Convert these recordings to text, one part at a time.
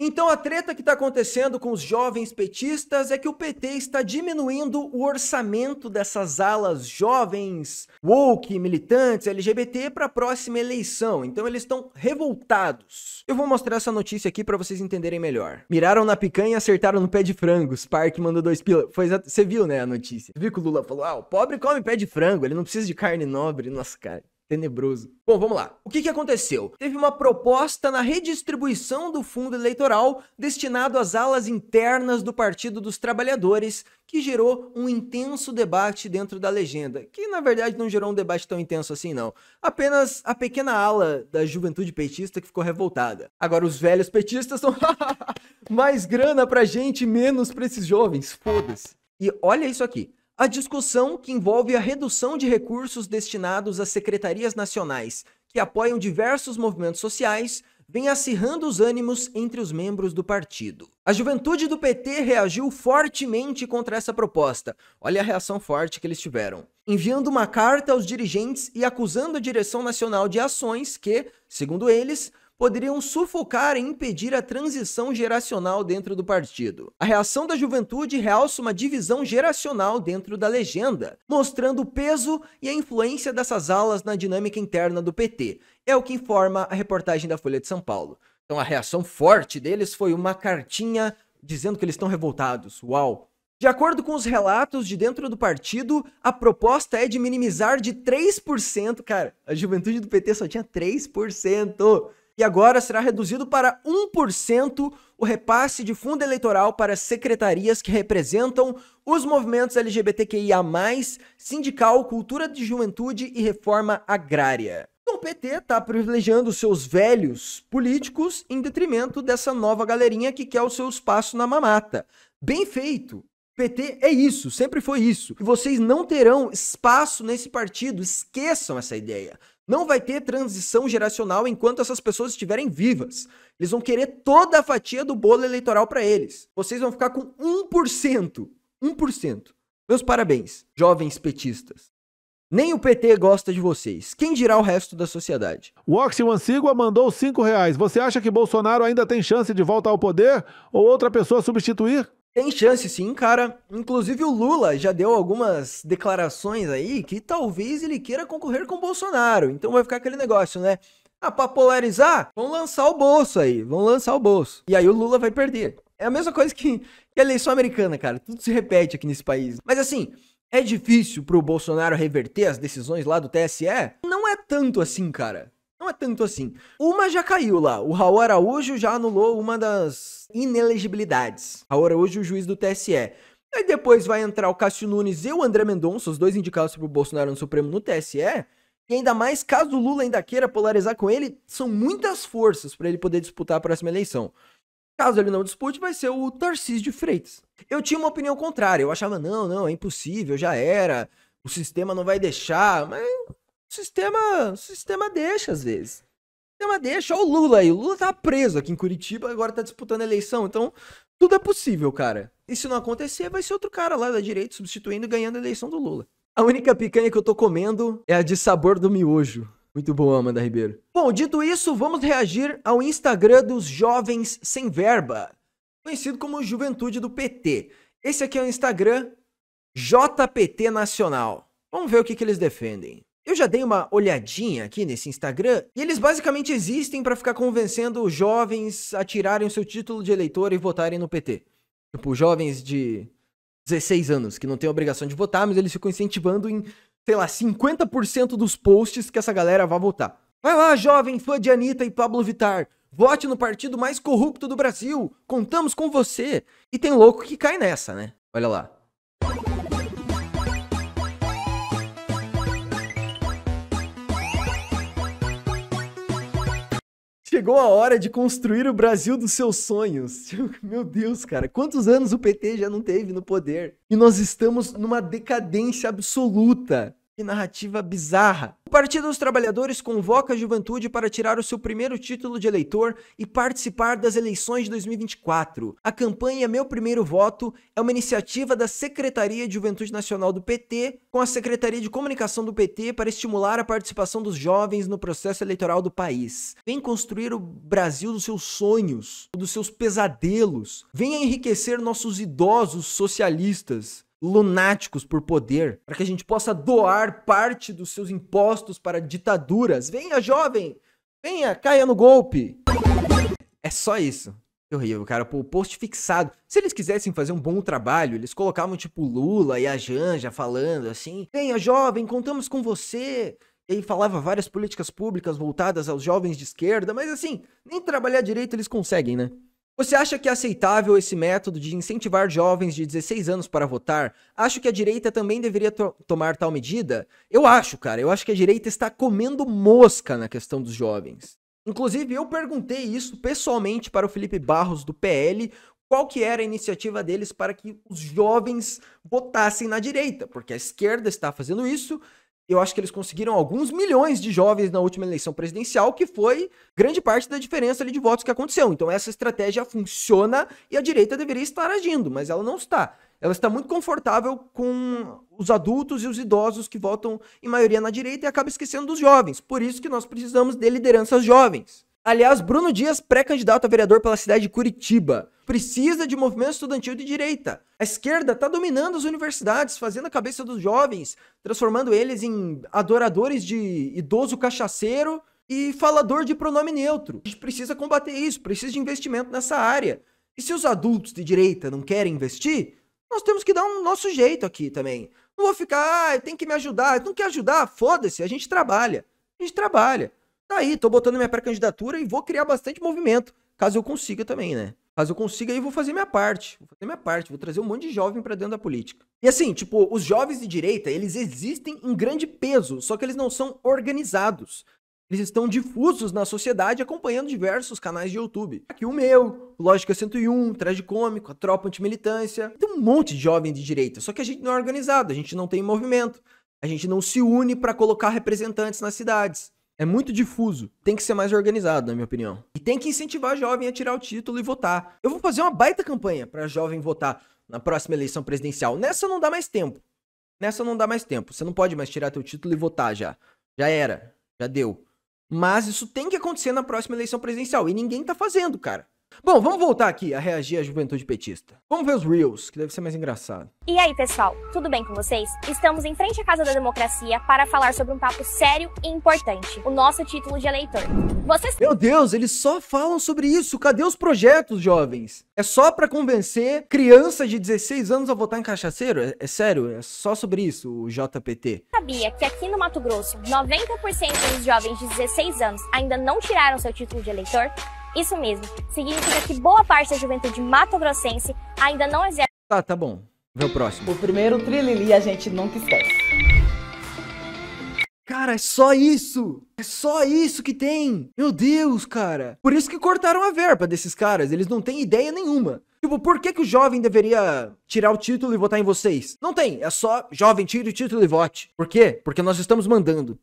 Então a treta que está acontecendo com os jovens petistas é que o PT está diminuindo o orçamento dessas alas jovens, woke, militantes, LGBT para a próxima eleição. Então eles estão revoltados. Eu vou mostrar essa notícia aqui para vocês entenderem melhor. Miraram na picanha e acertaram no pé de frango. Spark mandou dois pila. Foi Você viu, né, a notícia? Você viu que o Lula falou: "Ah, o pobre come pé de frango, ele não precisa de carne nobre". Nossa, cara. Tenebroso. Bom, vamos lá. O que, que aconteceu? Teve uma proposta na redistribuição do fundo eleitoral destinado às alas internas do Partido dos Trabalhadores, que gerou um intenso debate dentro da legenda, que na verdade não gerou um debate tão intenso assim não. Apenas a pequena ala da juventude petista que ficou revoltada. Agora os velhos petistas são mais grana pra gente, menos pra esses jovens, foda-se. E olha isso aqui. A discussão, que envolve a redução de recursos destinados às secretarias nacionais, que apoiam diversos movimentos sociais, vem acirrando os ânimos entre os membros do partido. A juventude do PT reagiu fortemente contra essa proposta. Olha a reação forte que eles tiveram. Enviando uma carta aos dirigentes e acusando a direção nacional de ações que, segundo eles, poderiam sufocar e impedir a transição geracional dentro do partido. A reação da juventude realça uma divisão geracional dentro da legenda, mostrando o peso e a influência dessas alas na dinâmica interna do PT. É o que informa a reportagem da Folha de São Paulo. Então a reação forte deles foi uma cartinha dizendo que eles estão revoltados. Uau! De acordo com os relatos de dentro do partido, a proposta é de minimizar de 3%. Cara, a juventude do PT só tinha 3% e agora será reduzido para 1% o repasse de fundo eleitoral para secretarias que representam os movimentos LGBTQIA, sindical, cultura de juventude e reforma agrária. Então, o PT está privilegiando seus velhos políticos em detrimento dessa nova galerinha que quer o seu espaço na mamata. Bem feito! PT é isso, sempre foi isso. E vocês não terão espaço nesse partido, esqueçam essa ideia. Não vai ter transição geracional enquanto essas pessoas estiverem vivas. Eles vão querer toda a fatia do bolo eleitoral para eles. Vocês vão ficar com 1%. 1%. Meus parabéns, jovens petistas. Nem o PT gosta de vocês. Quem dirá o resto da sociedade? O Oxy Sigua mandou 5 reais. Você acha que Bolsonaro ainda tem chance de voltar ao poder ou outra pessoa substituir? Tem chance sim, cara. Inclusive o Lula já deu algumas declarações aí que talvez ele queira concorrer com o Bolsonaro. Então vai ficar aquele negócio, né? Ah, pra polarizar, vão lançar o bolso aí, vão lançar o bolso. E aí o Lula vai perder. É a mesma coisa que, que a eleição americana, cara. Tudo se repete aqui nesse país. Mas assim, é difícil pro Bolsonaro reverter as decisões lá do TSE? Não é tanto assim, cara. Não é tanto assim. Uma já caiu lá. O Raul Araújo já anulou uma das inelegibilidades. Raul Araújo, juiz do TSE. Aí depois vai entrar o Cássio Nunes e o André Mendonça, os dois indicados pelo Bolsonaro no Supremo no TSE. E ainda mais, caso o Lula ainda queira polarizar com ele, são muitas forças para ele poder disputar a próxima eleição. Caso ele não dispute, vai ser o Tarcísio de Freitas. Eu tinha uma opinião contrária. Eu achava, não, não, é impossível, já era. O sistema não vai deixar. Mas o sistema, o sistema deixa, às vezes. O sistema deixa. Olha o Lula aí. O Lula tá preso aqui em Curitiba, agora tá disputando a eleição. Então, tudo é possível, cara. E se não acontecer, vai ser outro cara lá da direita substituindo e ganhando a eleição do Lula. A única picanha que eu tô comendo é a de sabor do miojo. Muito boa, Amanda Ribeiro. Bom, dito isso, vamos reagir ao Instagram dos Jovens Sem Verba, conhecido como Juventude do PT. Esse aqui é o Instagram JPT Nacional. Vamos ver o que, que eles defendem. Eu já dei uma olhadinha aqui nesse Instagram e eles basicamente existem para ficar convencendo jovens a tirarem o seu título de eleitor e votarem no PT. Tipo, jovens de 16 anos que não têm obrigação de votar, mas eles ficam incentivando em, sei lá, 50% dos posts que essa galera vá votar. Vai lá, jovem fã de Anitta e Pablo Vitar, Vote no partido mais corrupto do Brasil. Contamos com você. E tem louco que cai nessa, né? Olha lá. Chegou a hora de construir o Brasil dos seus sonhos. Meu Deus, cara, quantos anos o PT já não teve no poder? E nós estamos numa decadência absoluta. Que narrativa bizarra! O Partido dos Trabalhadores convoca a juventude para tirar o seu primeiro título de eleitor e participar das eleições de 2024. A campanha Meu Primeiro Voto é uma iniciativa da Secretaria de Juventude Nacional do PT com a Secretaria de Comunicação do PT para estimular a participação dos jovens no processo eleitoral do país. Vem construir o Brasil dos seus sonhos, dos seus pesadelos. Venha enriquecer nossos idosos socialistas lunáticos por poder, para que a gente possa doar parte dos seus impostos para ditaduras. Venha, jovem! Venha, caia no golpe! É só isso. Que horrível, cara. Pô, post fixado. Se eles quisessem fazer um bom trabalho, eles colocavam tipo Lula e a Janja falando assim: Venha, jovem, contamos com você. E aí falava várias políticas públicas voltadas aos jovens de esquerda, mas assim, nem trabalhar direito eles conseguem, né? Você acha que é aceitável esse método de incentivar jovens de 16 anos para votar? Acho que a direita também deveria to tomar tal medida? Eu acho, cara. Eu acho que a direita está comendo mosca na questão dos jovens. Inclusive, eu perguntei isso pessoalmente para o Felipe Barros do PL, qual que era a iniciativa deles para que os jovens votassem na direita, porque a esquerda está fazendo isso eu acho que eles conseguiram alguns milhões de jovens na última eleição presidencial, que foi grande parte da diferença ali de votos que aconteceu. Então essa estratégia funciona e a direita deveria estar agindo, mas ela não está. Ela está muito confortável com os adultos e os idosos que votam em maioria na direita e acaba esquecendo dos jovens. Por isso que nós precisamos de lideranças jovens. Aliás, Bruno Dias, pré-candidato a vereador pela cidade de Curitiba, precisa de movimento estudantil de direita. A esquerda está dominando as universidades, fazendo a cabeça dos jovens, transformando eles em adoradores de idoso cachaceiro e falador de pronome neutro. A gente precisa combater isso, precisa de investimento nessa área. E se os adultos de direita não querem investir, nós temos que dar um nosso jeito aqui também. Não vou ficar, ah, tem que me ajudar, não quer ajudar, foda-se, a gente trabalha. A gente trabalha tá aí, tô botando minha pré-candidatura e vou criar bastante movimento, caso eu consiga também, né? Caso eu consiga aí, vou fazer minha parte. Vou fazer minha parte, vou trazer um monte de jovem para dentro da política. E assim, tipo, os jovens de direita, eles existem em grande peso, só que eles não são organizados. Eles estão difusos na sociedade acompanhando diversos canais de YouTube. Aqui o meu, Lógica 101, Tragicômico, a Tropa Antimilitância. Tem um monte de jovem de direita, só que a gente não é organizado, a gente não tem movimento. A gente não se une para colocar representantes nas cidades. É muito difuso. Tem que ser mais organizado, na minha opinião. E tem que incentivar a jovem a tirar o título e votar. Eu vou fazer uma baita campanha para jovem votar na próxima eleição presidencial. Nessa não dá mais tempo. Nessa não dá mais tempo. Você não pode mais tirar teu título e votar já. Já era. Já deu. Mas isso tem que acontecer na próxima eleição presidencial. E ninguém tá fazendo, cara. Bom, vamos voltar aqui a reagir à juventude petista. Vamos ver os Reels, que deve ser mais engraçado. E aí, pessoal, tudo bem com vocês? Estamos em frente à Casa da Democracia para falar sobre um papo sério e importante, o nosso título de eleitor. Vocês... Meu Deus, eles só falam sobre isso. Cadê os projetos, jovens? É só para convencer crianças de 16 anos a votar em cachaceiro? É, é sério, é só sobre isso o JPT. Sabia que aqui no Mato Grosso, 90% dos jovens de 16 anos ainda não tiraram seu título de eleitor? Isso mesmo, significa que boa parte da juventude mato-grossense ainda não exerce. Tá, tá bom. Vê o próximo. O primeiro trilili a gente nunca esquece. Cara, é só isso! É só isso que tem! Meu Deus, cara! Por isso que cortaram a verba desses caras, eles não têm ideia nenhuma. Tipo, por que, que o jovem deveria tirar o título e votar em vocês? Não tem, é só jovem, tire o título e vote. Por quê? Porque nós estamos mandando.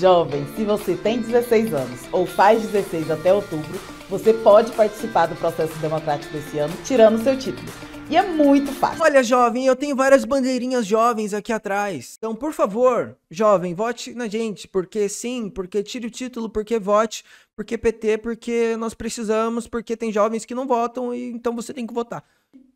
Jovem, se você tem 16 anos ou faz 16 até outubro, você pode participar do processo democrático desse ano tirando seu título. E é muito fácil. Olha, jovem, eu tenho várias bandeirinhas jovens aqui atrás. Então, por favor, jovem, vote na gente, porque sim, porque tire o título, porque vote, porque PT, porque nós precisamos, porque tem jovens que não votam e então você tem que votar.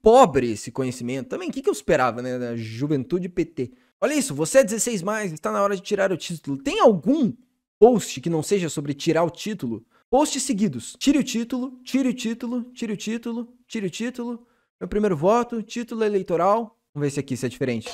Pobre esse conhecimento. Também, o que, que eu esperava, né, da juventude PT? Olha isso, você é 16 mais, está na hora de tirar o título. Tem algum post que não seja sobre tirar o título? Posts seguidos. Tire o título, tire o título, tire o título, tire o título. Meu primeiro voto, título eleitoral. Vamos ver se aqui se é diferente.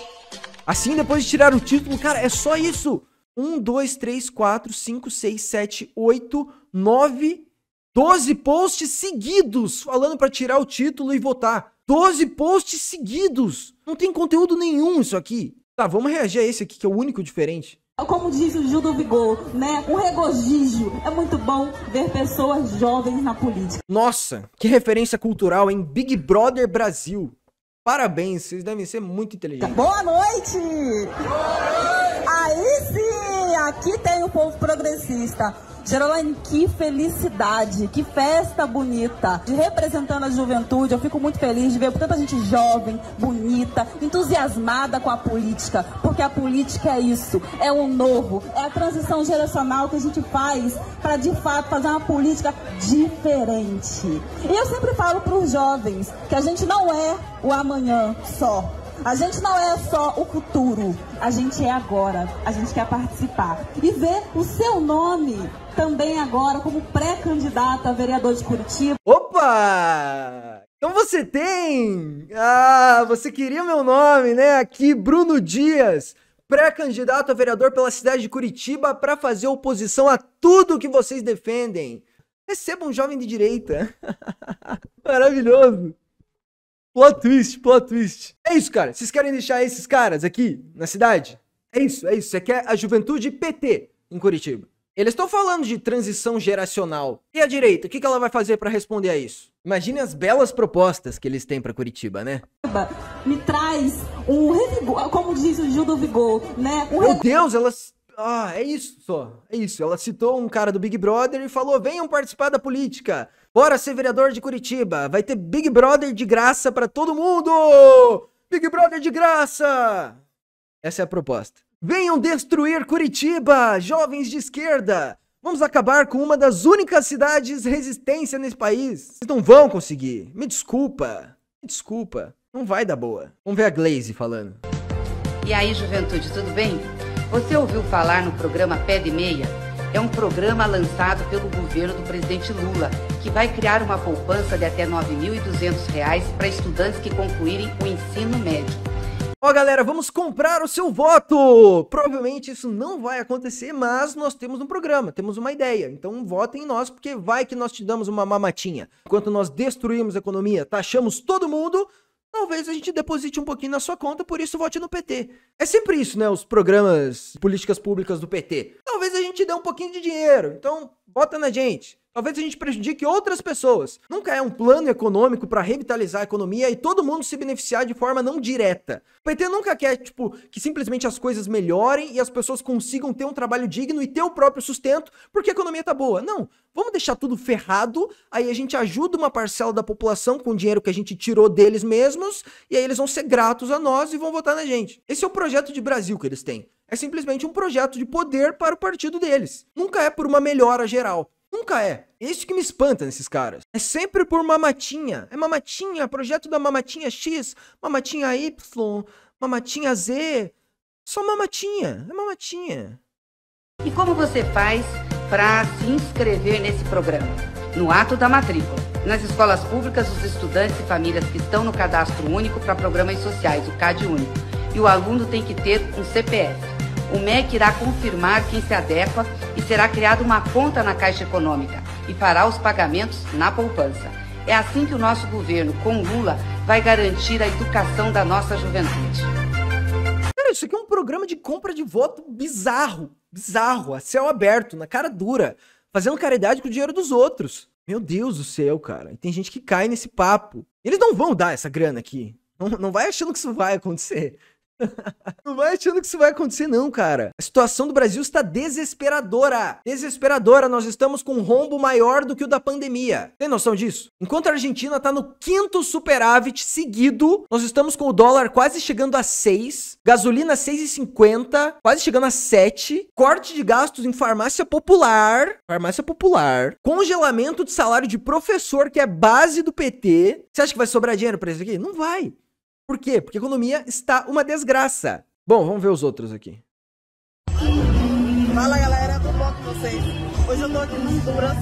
Assim, depois de tirar o título, cara, é só isso. 1, 2, 3, 4, 5, 6, 7, 8, 9, 12 posts seguidos falando para tirar o título e votar. 12 posts seguidos. Não tem conteúdo nenhum isso aqui. Tá, vamos reagir a esse aqui que é o único diferente. Como diz o Gil do Vigor, né? Um regozijo. É muito bom ver pessoas jovens na política. Nossa, que referência cultural, em Big Brother Brasil. Parabéns, vocês devem ser muito inteligentes. Boa noite! Boa noite! Aí sim, aqui tem povo progressista. em que felicidade, que festa bonita. De representando a juventude, eu fico muito feliz de ver tanta gente jovem, bonita, entusiasmada com a política, porque a política é isso, é o novo, é a transição geracional que a gente faz para de fato fazer uma política diferente. E eu sempre falo para os jovens que a gente não é o amanhã só. A gente não é só o futuro, a gente é agora, a gente quer participar. E ver o seu nome também agora como pré-candidata a vereador de Curitiba. Opa! Então você tem! Ah, você queria meu nome, né? Aqui, Bruno Dias pré-candidato a vereador pela cidade de Curitiba para fazer oposição a tudo que vocês defendem. Receba um jovem de direita. Maravilhoso. Plot twist, plot twist. É isso, cara. Vocês querem deixar esses caras aqui na cidade? É isso, é isso. Você quer a juventude PT em Curitiba. Eles estão falando de transição geracional. E a direita, o que, que ela vai fazer para responder a isso? Imagine as belas propostas que eles têm para Curitiba, né? Me traz um revigor, como diz o Gil do Vigor, né? Um... Meu Deus, elas. Ah, é isso só. É isso. Ela citou um cara do Big Brother e falou: venham participar da política. Bora ser vereador de Curitiba. Vai ter Big Brother de graça para todo mundo! Big Brother de graça! Essa é a proposta. Venham destruir Curitiba, jovens de esquerda! Vamos acabar com uma das únicas cidades resistência nesse país. Vocês não vão conseguir. Me desculpa. Me desculpa. Não vai dar boa. Vamos ver a Glaze falando. E aí, juventude, tudo bem? Você ouviu falar no programa Pé de Meia? é um programa lançado pelo governo do presidente Lula, que vai criar uma poupança de até R$ 9.200 para estudantes que concluírem o ensino médio. Ó, oh, galera, vamos comprar o seu voto! Provavelmente isso não vai acontecer, mas nós temos um programa, temos uma ideia. Então votem em nós, porque vai que nós te damos uma mamatinha. Enquanto nós destruímos a economia, taxamos todo mundo, talvez a gente deposite um pouquinho na sua conta, por isso vote no PT. É sempre isso, né? Os programas, políticas públicas do PT. Talvez a gente dê um pouquinho de dinheiro, então vota na gente. Talvez a gente prejudique outras pessoas. Nunca é um plano econômico para revitalizar a economia e todo mundo se beneficiar de forma não direta. O PT nunca quer, tipo, que simplesmente as coisas melhorem e as pessoas consigam ter um trabalho digno e ter o próprio sustento porque a economia tá boa. Não, vamos deixar tudo ferrado, aí a gente ajuda uma parcela da população com o dinheiro que a gente tirou deles mesmos e aí eles vão ser gratos a nós e vão votar na gente. Esse é o projeto de Brasil que eles têm. É simplesmente um projeto de poder para o partido deles. Nunca é por uma melhora geral. Nunca é. é. Isso que me espanta nesses caras. É sempre por mamatinha. É mamatinha, projeto da mamatinha X, mamatinha Y, mamatinha Z. Só mamatinha, é mamatinha. E como você faz para se inscrever nesse programa? No ato da matrícula. Nas escolas públicas, os estudantes e famílias que estão no cadastro único para programas sociais, o CAD único. E o aluno tem que ter um CPF o MEC irá confirmar quem se adequa e será criada uma conta na Caixa Econômica e fará os pagamentos na poupança. É assim que o nosso governo, com Lula, vai garantir a educação da nossa juventude. Cara, isso aqui é um programa de compra de voto bizarro. Bizarro, a céu aberto, na cara dura, fazendo caridade com o dinheiro dos outros. Meu Deus do céu, cara. E tem gente que cai nesse papo. Eles não vão dar essa grana aqui. Não, não vai achando que isso vai acontecer. Não vai achando que isso vai acontecer, não, cara. A situação do Brasil está desesperadora. Desesperadora. Nós estamos com um rombo maior do que o da pandemia. Tem noção disso? Enquanto a Argentina está no quinto superávit seguido, nós estamos com o dólar quase chegando a 6, gasolina 6,50, quase chegando a 7, corte de gastos em farmácia popular, farmácia popular, congelamento de salário de professor, que é base do PT. Você acha que vai sobrar dinheiro para isso aqui? Não vai. Por quê? Porque a economia está uma desgraça. Bom, vamos ver os outros aqui. Fala galera, tudo bom com vocês? Hoje eu tô aqui nas Honduras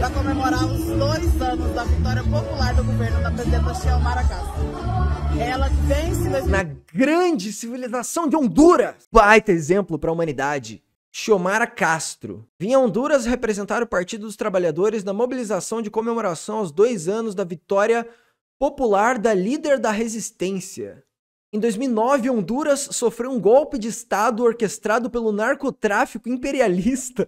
para comemorar os dois anos da vitória popular do governo da presidenta Xiomara Castro. Ela vence... Dois... Na grande civilização de Honduras! Baita exemplo para a humanidade. Xiomara Castro. Vinha a Honduras representar o Partido dos Trabalhadores na mobilização de comemoração aos dois anos da vitória popular popular da líder da resistência. Em 2009, Honduras sofreu um golpe de Estado orquestrado pelo narcotráfico imperialista.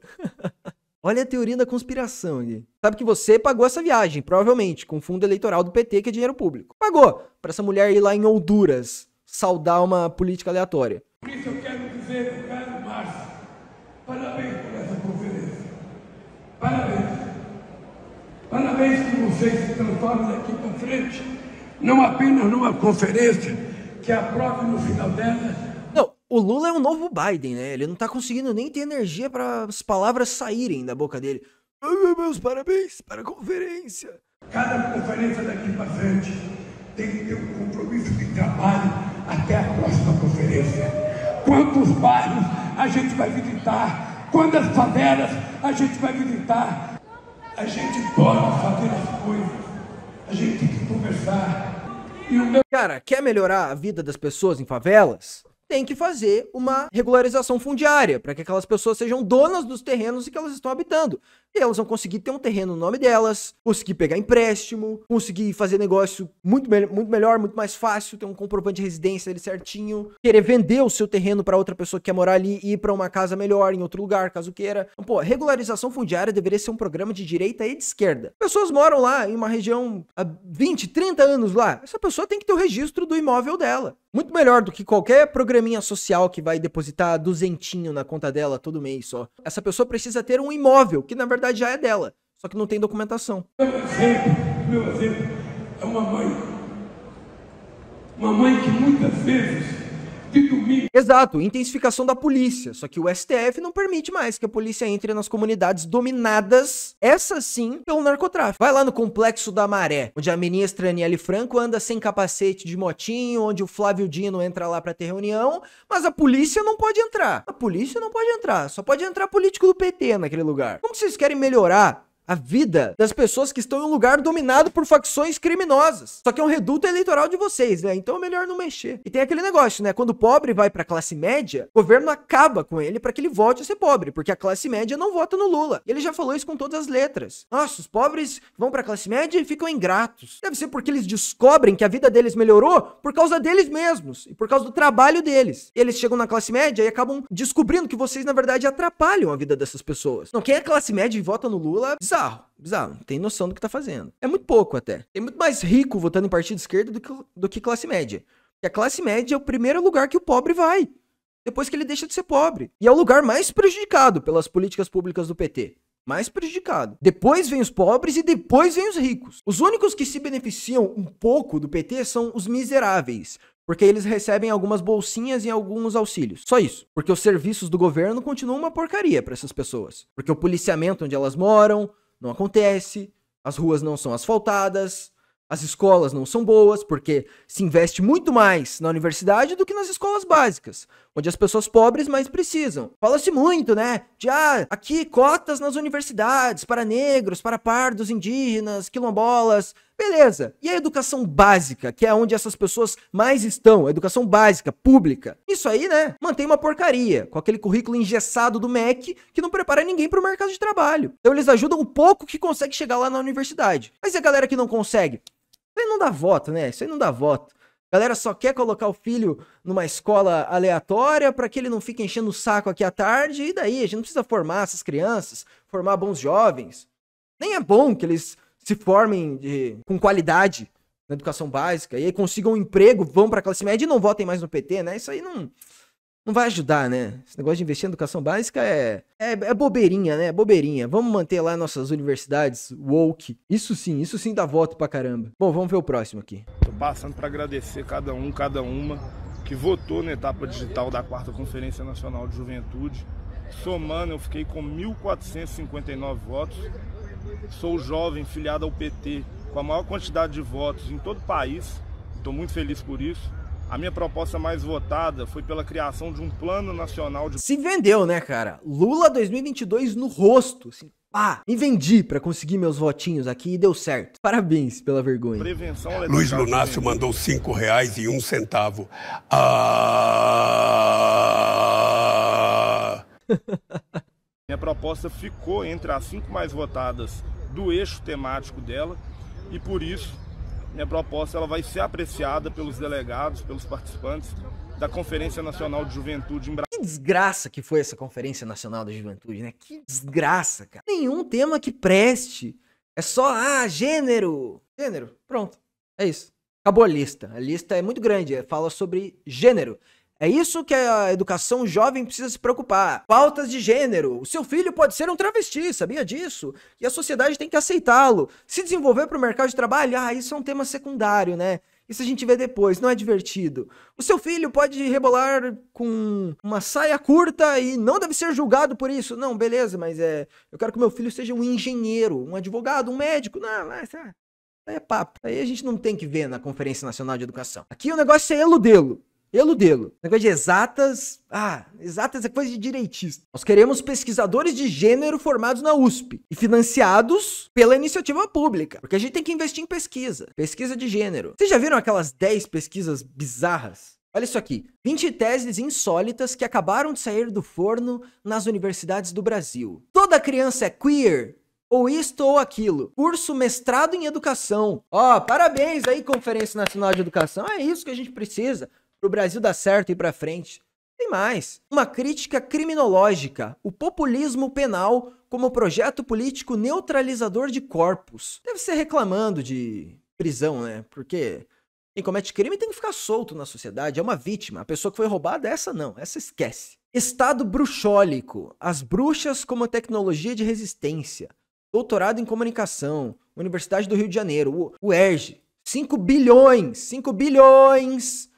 Olha a teoria da conspiração aqui. Sabe que você pagou essa viagem, provavelmente, com fundo eleitoral do PT, que é dinheiro público. Pagou para essa mulher ir lá em Honduras saudar uma política aleatória. isso eu quero dizer Parabéns por vocês estão todos aqui para frente, não apenas numa conferência que aprova no final dela. Não, o Lula é o novo Biden, né? Ele não tá conseguindo nem ter energia para as palavras saírem da boca dele. meus parabéns para a conferência. Cada conferência daqui para frente tem que ter um compromisso de trabalho até a próxima conferência. Quantos bairros a gente vai visitar? Quantas favelas a gente vai visitar? A gente pode fazer as coisas. A gente tem que conversar. E o meu... Cara, quer melhorar a vida das pessoas em favelas? Tem que fazer uma regularização fundiária para que aquelas pessoas sejam donas dos terrenos em que elas estão habitando. E elas vão conseguir ter um terreno no nome delas, conseguir pegar empréstimo, conseguir fazer negócio muito, me muito melhor, muito mais fácil, ter um comprovante de residência certinho, querer vender o seu terreno para outra pessoa que quer morar ali e ir para uma casa melhor, em outro lugar, caso queira. Então, pô, regularização fundiária deveria ser um programa de direita e de esquerda. Pessoas moram lá em uma região há 20, 30 anos lá. Essa pessoa tem que ter o registro do imóvel dela. Muito melhor do que qualquer programinha social que vai depositar duzentinho na conta dela todo mês só. Essa pessoa precisa ter um imóvel, que na verdade verdade já é dela, só que não tem documentação. Meu exemplo, meu exemplo é uma mãe. Uma mãe que muitas vezes de domingo. Exato, intensificação da polícia. Só que o STF não permite mais que a polícia entre nas comunidades dominadas, essas sim, pelo narcotráfico. Vai lá no Complexo da Maré, onde a ministra Aniele Franco anda sem capacete de motinho, onde o Flávio Dino entra lá para ter reunião, mas a polícia não pode entrar. A polícia não pode entrar, só pode entrar político do PT naquele lugar. Como vocês querem melhorar a vida das pessoas que estão em um lugar dominado por facções criminosas. Só que é um reduto eleitoral de vocês, né? Então é melhor não mexer. E tem aquele negócio, né? Quando o pobre vai para a classe média, o governo acaba com ele para que ele volte a ser pobre, porque a classe média não vota no Lula. E ele já falou isso com todas as letras. Nossa, os pobres vão para a classe média e ficam ingratos. Deve ser porque eles descobrem que a vida deles melhorou por causa deles mesmos e por causa do trabalho deles. E eles chegam na classe média e acabam descobrindo que vocês na verdade atrapalham a vida dessas pessoas. Não quem é classe média e vota no Lula, bizarro. Bizarro, tem noção do que tá fazendo. É muito pouco até. Tem é muito mais rico votando em partido esquerdo do que, do que classe média. Porque a classe média é o primeiro lugar que o pobre vai. Depois que ele deixa de ser pobre. E é o lugar mais prejudicado pelas políticas públicas do PT mais prejudicado. Depois vem os pobres e depois vem os ricos. Os únicos que se beneficiam um pouco do PT são os miseráveis, porque eles recebem algumas bolsinhas e alguns auxílios. Só isso. Porque os serviços do governo continuam uma porcaria para essas pessoas. Porque o policiamento onde elas moram, não acontece, as ruas não são asfaltadas, as escolas não são boas, porque se investe muito mais na universidade do que nas escolas básicas, onde as pessoas pobres mais precisam. Fala-se muito, né? De ah, aqui cotas nas universidades para negros, para pardos, indígenas, quilombolas, Beleza. E a educação básica, que é onde essas pessoas mais estão, a educação básica, pública. Isso aí, né? Mantém uma porcaria, com aquele currículo engessado do MEC que não prepara ninguém para o mercado de trabalho. Então eles ajudam o pouco que consegue chegar lá na universidade. Mas e a galera que não consegue? Isso aí não dá voto, né? Isso aí não dá voto. A galera só quer colocar o filho numa escola aleatória para que ele não fique enchendo o saco aqui à tarde. E daí? A gente não precisa formar essas crianças, formar bons jovens. Nem é bom que eles se formem de, com qualidade na educação básica e aí consigam um emprego, vão para a classe média e não votem mais no PT, né? Isso aí não, não vai ajudar, né? Esse negócio de investir em educação básica é, é, é bobeirinha, né? É bobeirinha. Vamos manter lá nossas universidades woke. Isso sim, isso sim dá voto pra caramba. Bom, vamos ver o próximo aqui. Tô passando para agradecer cada um, cada uma que votou na etapa digital da quarta Conferência Nacional de Juventude. Somando, eu fiquei com 1.459 votos Sou jovem, filiado ao PT, com a maior quantidade de votos em todo o país. Estou muito feliz por isso. A minha proposta mais votada foi pela criação de um plano nacional de. Se vendeu, né, cara? Lula 2022 no rosto, assim. Pá, me vendi para conseguir meus votinhos aqui e deu certo. Parabéns pela vergonha. Prevenção é Luiz Lunácio mandou cinco reais e um centavo. Ah... Minha proposta ficou entre as cinco mais votadas do eixo temático dela e por isso minha proposta ela vai ser apreciada pelos delegados, pelos participantes da Conferência Nacional de Juventude em Brasília. Que desgraça que foi essa Conferência Nacional da Juventude, né? Que desgraça, cara. Nenhum tema que preste. É só, ah, gênero. Gênero. Pronto. É isso. Acabou a lista. A lista é muito grande. É, fala sobre gênero. É isso que a educação jovem precisa se preocupar. Faltas de gênero. O seu filho pode ser um travesti, sabia disso? E a sociedade tem que aceitá-lo. Se desenvolver para o mercado de trabalho, ah, isso é um tema secundário, né? Isso a gente vê depois, não é divertido. O seu filho pode rebolar com uma saia curta e não deve ser julgado por isso. Não, beleza, mas é, eu quero que meu filho seja um engenheiro, um advogado, um médico. Não, mas é, é papo. Aí a gente não tem que ver na Conferência Nacional de Educação. Aqui o negócio é eludê-lo. Eludê-lo. Negócio de exatas. Ah, exatas é coisa de direitista. Nós queremos pesquisadores de gênero formados na USP e financiados pela iniciativa pública. Porque a gente tem que investir em pesquisa. Pesquisa de gênero. Vocês já viram aquelas 10 pesquisas bizarras? Olha isso aqui. 20 teses insólitas que acabaram de sair do forno nas universidades do Brasil. Toda criança é queer, ou isto ou aquilo. Curso mestrado em educação. Ó, oh, parabéns aí, Conferência Nacional de Educação. É isso que a gente precisa para o Brasil dar certo e ir para frente. Tem mais. Uma crítica criminológica, o populismo penal como projeto político neutralizador de corpos. Deve ser reclamando de prisão, né? Porque quem comete crime tem que ficar solto na sociedade, é uma vítima. A pessoa que foi roubada, essa não, essa esquece. Estado bruxólico, as bruxas como tecnologia de resistência. Doutorado em comunicação, Universidade do Rio de Janeiro, o, o ERJ. 5 bilhões, 5 bilhões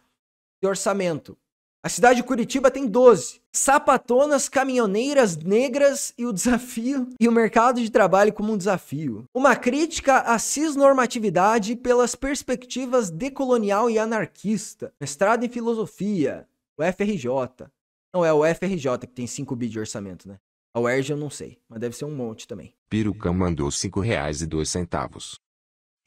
de orçamento. A cidade de Curitiba tem 12. Sapatonas, caminhoneiras negras e o desafio e o mercado de trabalho como um desafio. Uma crítica à cisnormatividade pelas perspectivas decolonial e anarquista. Mestrado em filosofia, o FRJ. Não é o FRJ que tem 5 bi de orçamento, né? A UERJ eu não sei, mas deve ser um monte também. Peruca mandou cinco reais e dois centavos.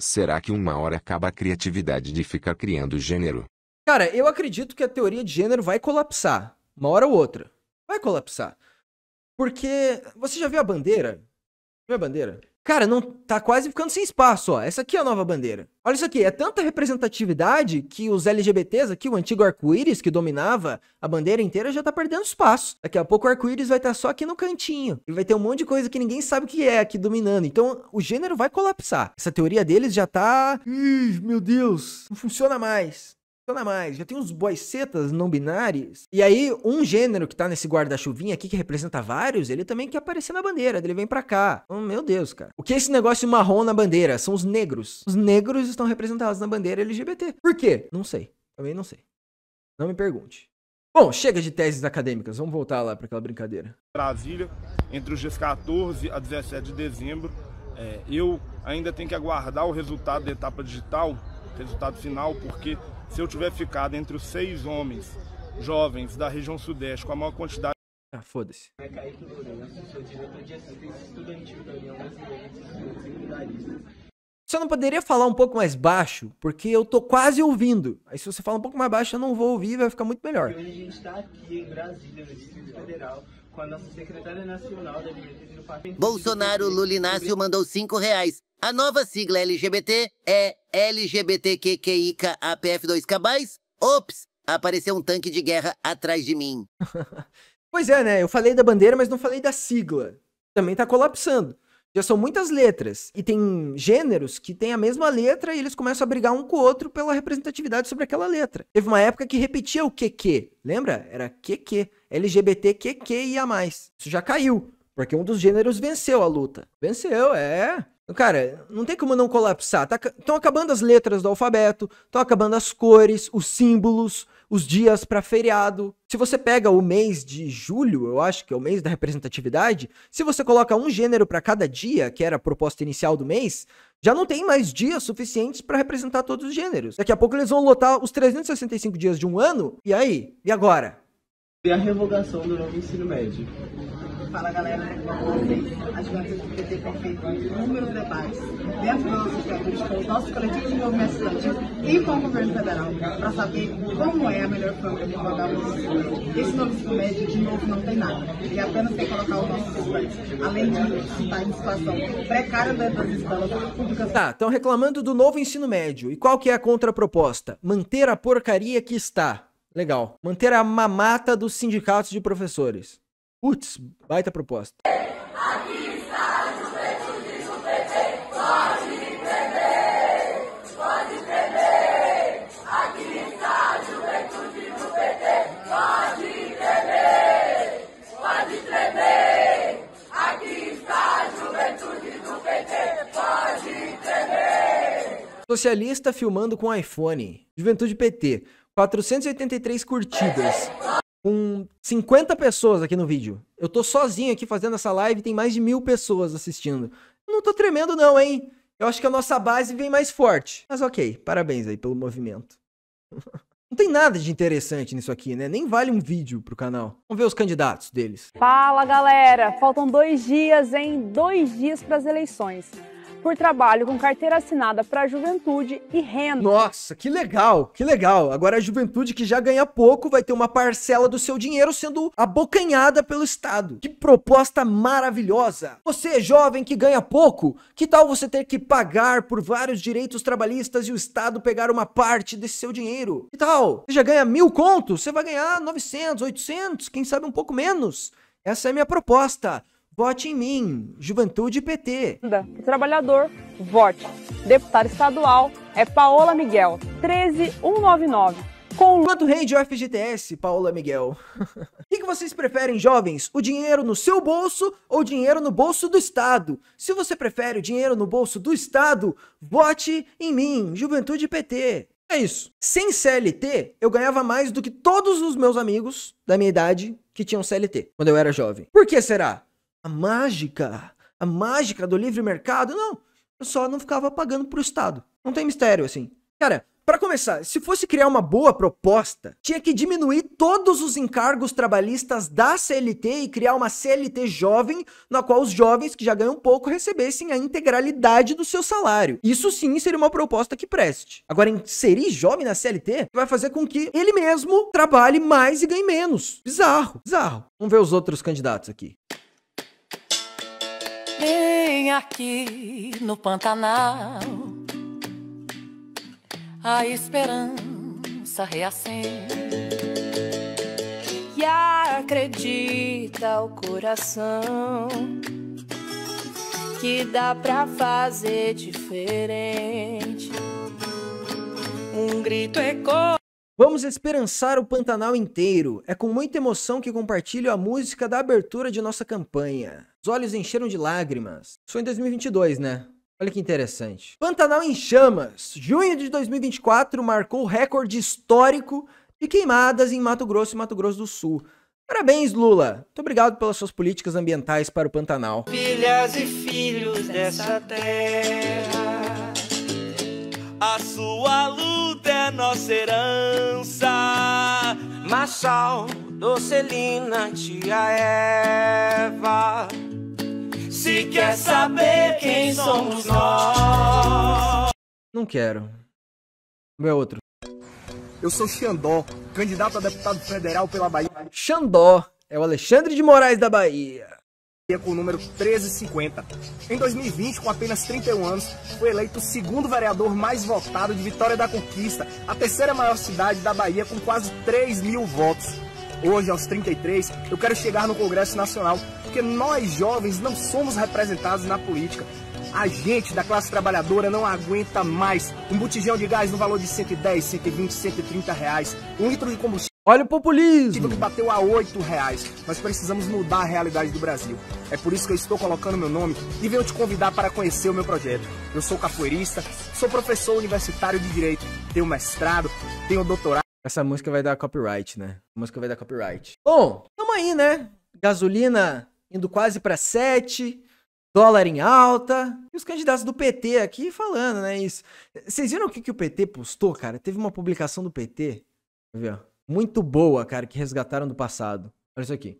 Será que uma hora acaba a criatividade de ficar criando gênero? Cara, eu acredito que a teoria de gênero vai colapsar, uma hora ou outra. Vai colapsar. Porque você já viu a bandeira? Viu a bandeira? Cara, não tá quase ficando sem espaço, ó. Essa aqui é a nova bandeira. Olha isso aqui, é tanta representatividade que os LGBTs aqui, o antigo arco-íris que dominava a bandeira inteira, já tá perdendo espaço. Daqui a pouco o arco-íris vai estar tá só aqui no cantinho. E vai ter um monte de coisa que ninguém sabe o que é aqui dominando. Então, o gênero vai colapsar. Essa teoria deles já tá... Ih, meu Deus, não funciona mais funciona mais. Já tem uns boicetas não binários. E aí, um gênero que tá nesse guarda-chuvinha aqui, que representa vários, ele também quer aparecer na bandeira. Ele vem pra cá. Oh, meu Deus, cara. O que é esse negócio marrom na bandeira? São os negros. Os negros estão representados na bandeira LGBT. Por quê? Não sei. Também não sei. Não me pergunte. Bom, chega de teses acadêmicas, vamos voltar lá para aquela brincadeira. Brasília, entre os dias 14 a 17 de dezembro, é, eu ainda tenho que aguardar o resultado da etapa digital, resultado final, porque se eu tiver ficado entre os seis homens jovens da região sudeste com a maior quantidade. Ah, foda-se. É Kaique Lourenço, sou diretor de assistência estudantil da União Brasileira de Estudantes Secundaristas. Só não poderia falar um pouco mais baixo, porque eu tô quase ouvindo. Aí se você fala um pouco mais baixo, eu não vou ouvir, vai ficar muito melhor. hoje a gente está aqui em Brasília, no Distrito Federal, com a nossa secretária nacional da Bolsonaro Lula mandou 5 reais. A nova sigla LGBT é LGBTQQIKAPF2K+. Ops, apareceu um tanque de guerra atrás de mim. pois é, né? Eu falei da bandeira, mas não falei da sigla. Também tá colapsando. Já são muitas letras. E tem gêneros que têm a mesma letra e eles começam a brigar um com o outro pela representatividade sobre aquela letra. Teve uma época que repetia o QQ. Lembra? Era QQ. LGBT QQ e a mais. Isso já caiu. Porque um dos gêneros venceu a luta. Venceu, é. Cara, não tem como não colapsar. Estão tá, acabando as letras do alfabeto, estão acabando as cores, os símbolos, os dias para feriado. Se você pega o mês de julho, eu acho que é o mês da representatividade, se você coloca um gênero para cada dia, que era a proposta inicial do mês, já não tem mais dias suficientes para representar todos os gêneros. Daqui a pouco eles vão lotar os 365 dias de um ano. E aí? E agora? E a revogação do novo ensino médio. Fala galera, as a juventude do PT têm feito inúmeros debates dentro dos nossos campos, com os nossos coletivos de movimento estudantil e com o governo federal, para saber como é a melhor forma de colocar o ensino médio. Esse novo ensino médio, de novo, não tem nada. Ele apenas tem colocar os nossos estudantes, além de estar em situação precária dentro das escolas públicas. Tá, estão reclamando do novo ensino médio. E qual que é a contraproposta? Manter a porcaria que está. Legal. Manter a mamata dos sindicatos de professores. Putz, baita proposta. Aqui está o PT, PT, pode pode Aqui está PT, pode Aqui está a juventude do PT, pode tremer. Socialista filmando com iPhone. Juventude PT. 483 curtidas com 50 pessoas aqui no vídeo. Eu tô sozinho aqui fazendo essa live, tem mais de mil pessoas assistindo. Não tô tremendo não, hein? Eu acho que a nossa base vem mais forte. Mas ok, parabéns aí pelo movimento. Não tem nada de interessante nisso aqui, né? Nem vale um vídeo pro canal. Vamos ver os candidatos deles. Fala, galera! Faltam dois dias, hein? Dois dias para as eleições por trabalho com carteira assinada para a juventude e renda. Nossa, que legal, que legal. Agora é a juventude que já ganha pouco vai ter uma parcela do seu dinheiro sendo abocanhada pelo Estado. Que proposta maravilhosa! Você, jovem que ganha pouco, que tal você ter que pagar por vários direitos trabalhistas e o Estado pegar uma parte desse seu dinheiro? Que tal? Você já ganha mil contos, você vai ganhar 900, 800, quem sabe um pouco menos. Essa é a minha proposta. Vote em mim, Juventude PT. Trabalhador, vote. Deputado estadual é Paola Miguel, 13199 com Quanto rende o FGTS, Paola Miguel? O que, que, vocês preferem, jovens? O dinheiro no seu bolso ou o dinheiro no bolso do Estado? Se você prefere o dinheiro no bolso do Estado, vote em mim, Juventude PT. É isso. Sem CLT, eu ganhava mais do que todos os meus amigos da minha idade que tinham CLT, quando eu era jovem. Por que será? a mágica, a mágica do livre mercado. Não, eu só não ficava pagando pro Estado. Não tem mistério assim. Cara, para começar, se fosse criar uma boa proposta, tinha que diminuir todos os encargos trabalhistas da CLT e criar uma CLT jovem, na qual os jovens que já ganham pouco recebessem a integralidade do seu salário. Isso sim seria uma proposta que preste. Agora, inserir jovem na CLT vai fazer com que ele mesmo trabalhe mais e ganhe menos. Bizarro, bizarro. Vamos ver os outros candidatos aqui aqui no Pantanal. A esperança reacende e acredita o coração que dá pra fazer diferente. Um grito ecoa Vamos esperançar o Pantanal inteiro. É com muita emoção que compartilho a música da abertura de nossa campanha. Os olhos encheram de lágrimas. Isso foi em 2022, né? Olha que interessante. Pantanal em chamas. Junho de 2024 marcou recorde histórico de queimadas em Mato Grosso e Mato Grosso do Sul. Parabéns, Lula. Muito obrigado pelas suas políticas ambientais para o Pantanal. Filhas e filhos dessa terra. A sua luta é nossa herança. Massal, Docelina, tia Eva. Se quer saber quem somos nós. Não quero. Meu é outro. Eu sou Xandó, candidato a deputado federal pela Bahia. Xandó é o Alexandre de Moraes da Bahia com o número 1350. Em 2020, com apenas 31 anos, foi eleito o segundo vereador mais votado de Vitória da Conquista, a terceira maior cidade da Bahia, com quase 3 mil votos. Hoje, aos 33, eu quero chegar no Congresso Nacional, porque nós jovens não somos representados na política. A gente da classe trabalhadora não aguenta mais um botijão de gás no valor de 110, 120, 130 reais, um litro de combustível. Olha o populismo. que bateu a oito reais. Nós precisamos mudar a realidade do Brasil. É por isso que eu estou colocando meu nome e venho te convidar para conhecer o meu projeto. Eu sou capoeirista, sou professor universitário de direito, tenho mestrado, tenho doutorado. Essa música vai dar copyright, né? A música vai dar copyright. Bom, tamo aí, né? Gasolina indo quase para sete. dólar em alta. E os candidatos do PT aqui falando, né? Isso. Vocês viram o que, que o PT postou, cara? Teve uma publicação do PT. Quer ver, ó? muito boa, cara, que resgataram do passado. Olha isso aqui.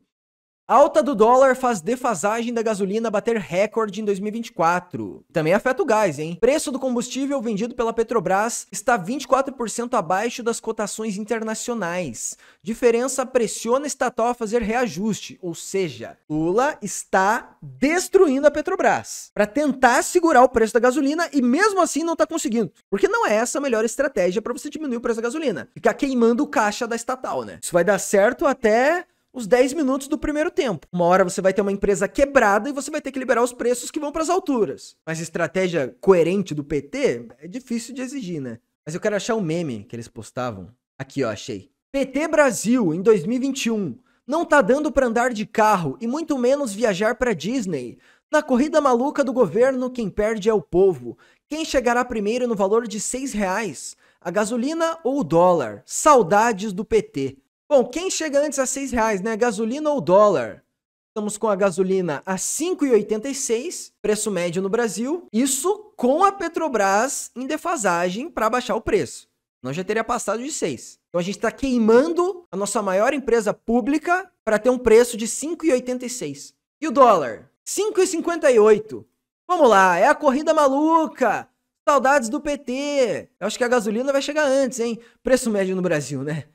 Alta do dólar faz defasagem da gasolina bater recorde em 2024. Também afeta o gás, hein? Preço do combustível vendido pela Petrobras está 24% abaixo das cotações internacionais. Diferença pressiona a estatal a fazer reajuste, ou seja, Lula está destruindo a Petrobras para tentar segurar o preço da gasolina e mesmo assim não está conseguindo. Porque não é essa a melhor estratégia para você diminuir o preço da gasolina. Ficar queimando o caixa da estatal, né? Isso vai dar certo até os 10 minutos do primeiro tempo. Uma hora você vai ter uma empresa quebrada e você vai ter que liberar os preços que vão para as alturas. Mas estratégia coerente do PT é difícil de exigir, né? Mas eu quero achar o um meme que eles postavam. Aqui, ó, achei. PT Brasil em 2021. Não tá dando para andar de carro e muito menos viajar para Disney. Na corrida maluca do governo, quem perde é o povo. Quem chegará primeiro no valor de 6 reais? A gasolina ou o dólar? Saudades do PT. Bom, quem chega antes a seis reais, né? Gasolina ou dólar? Estamos com a gasolina a 5,86, preço médio no Brasil. Isso com a Petrobras em defasagem para baixar o preço. Não já teria passado de 6. Então a gente está queimando a nossa maior empresa pública para ter um preço de 5,86. E o dólar? 5,58. Vamos lá, é a corrida maluca. Saudades do PT. Eu acho que a gasolina vai chegar antes, hein? Preço médio no Brasil, né?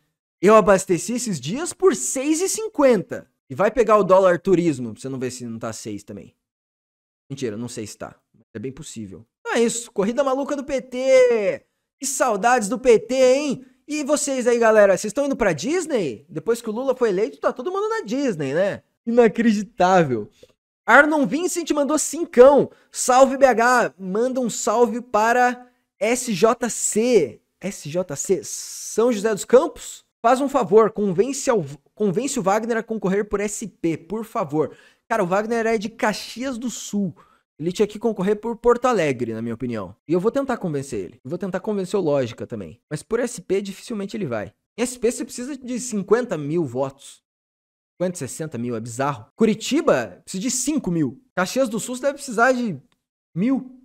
Eu abasteci esses dias por 6,50. E vai pegar o dólar turismo, pra você não ver se não tá 6 também. Mentira, não sei se tá. É bem possível. Então é isso. Corrida maluca do PT. Que saudades do PT, hein? E vocês aí, galera, vocês estão indo pra Disney? Depois que o Lula foi eleito, tá todo mundo na Disney, né? Inacreditável. Arnon Vincent mandou cincão. Salve, BH. Manda um salve para SJC. SJC, São José dos Campos? Faz um favor, convence, ao, convence o Wagner a concorrer por SP, por favor. Cara, o Wagner é de Caxias do Sul. Ele tinha que concorrer por Porto Alegre, na minha opinião. E eu vou tentar convencer ele. Eu vou tentar convencer o Lógica também. Mas por SP, dificilmente ele vai. Em SP, você precisa de 50 mil votos. 50, 60 mil, é bizarro. Curitiba, precisa de 5 mil. Caxias do Sul, você deve precisar de mil,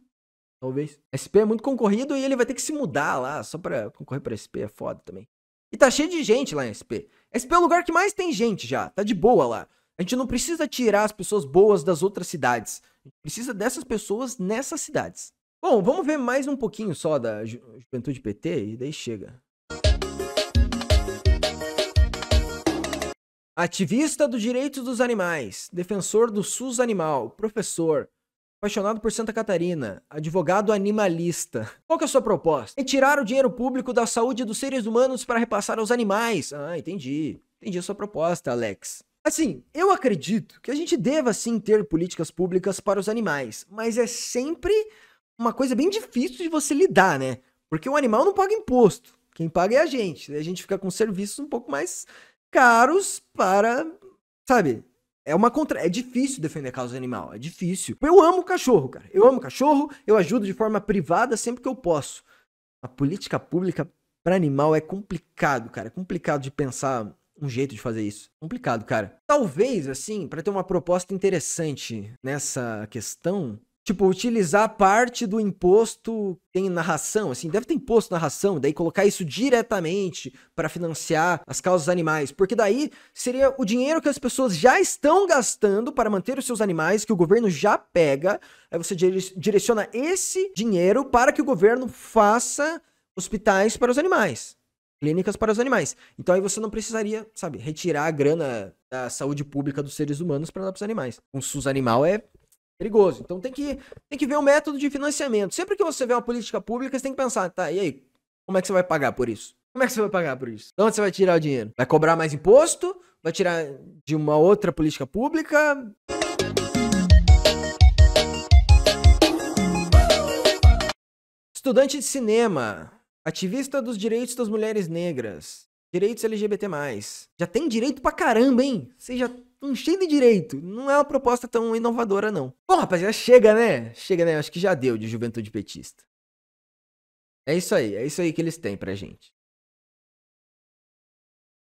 talvez. SP é muito concorrido e ele vai ter que se mudar lá só pra concorrer pra SP, é foda também. E tá cheio de gente lá em SP. SP é o lugar que mais tem gente já, tá de boa lá. A gente não precisa tirar as pessoas boas das outras cidades. A gente precisa dessas pessoas nessas cidades. Bom, vamos ver mais um pouquinho só da Ju Juventude PT e daí chega. Ativista dos direitos dos animais, defensor do SUS animal, professor, apaixonado por Santa Catarina, advogado animalista. Qual que é a sua proposta? Retirar o dinheiro público da saúde dos seres humanos para repassar aos animais. Ah, entendi. Entendi a sua proposta, Alex. Assim, eu acredito que a gente deva sim ter políticas públicas para os animais, mas é sempre uma coisa bem difícil de você lidar, né? Porque o animal não paga imposto. Quem paga é a gente. A gente fica com serviços um pouco mais caros para, sabe, é uma contra. É difícil defender a causa animal, é difícil. Eu amo cachorro, cara. Eu amo cachorro, eu ajudo de forma privada sempre que eu posso. A política pública para animal é complicado, cara. É complicado de pensar um jeito de fazer isso. Complicado, cara. Talvez, assim, para ter uma proposta interessante nessa questão, tipo, utilizar parte do imposto em narração, assim, deve ter imposto na ração, daí colocar isso diretamente para financiar as causas animais, porque daí seria o dinheiro que as pessoas já estão gastando para manter os seus animais, que o governo já pega, aí você direciona esse dinheiro para que o governo faça hospitais para os animais. Clínicas para os animais. Então aí você não precisaria, sabe, retirar a grana da saúde pública dos seres humanos para dar para os animais. Um SUS animal é Perigoso. Então tem que, tem que ver o método de financiamento. Sempre que você vê uma política pública, você tem que pensar, tá, e aí? Como é que você vai pagar por isso? Como é que você vai pagar por isso? De onde você vai tirar o dinheiro? Vai cobrar mais imposto? Vai tirar de uma outra política pública? Estudante de cinema, ativista dos direitos das mulheres negras, direitos LGBT+. Já tem direito pra caramba, hein? Você já entende direito. Não é uma proposta tão inovadora, não. Bom, rapaziada, chega, né? Chega, né? Acho que já deu de juventude petista. É isso aí, é isso aí que eles têm pra gente.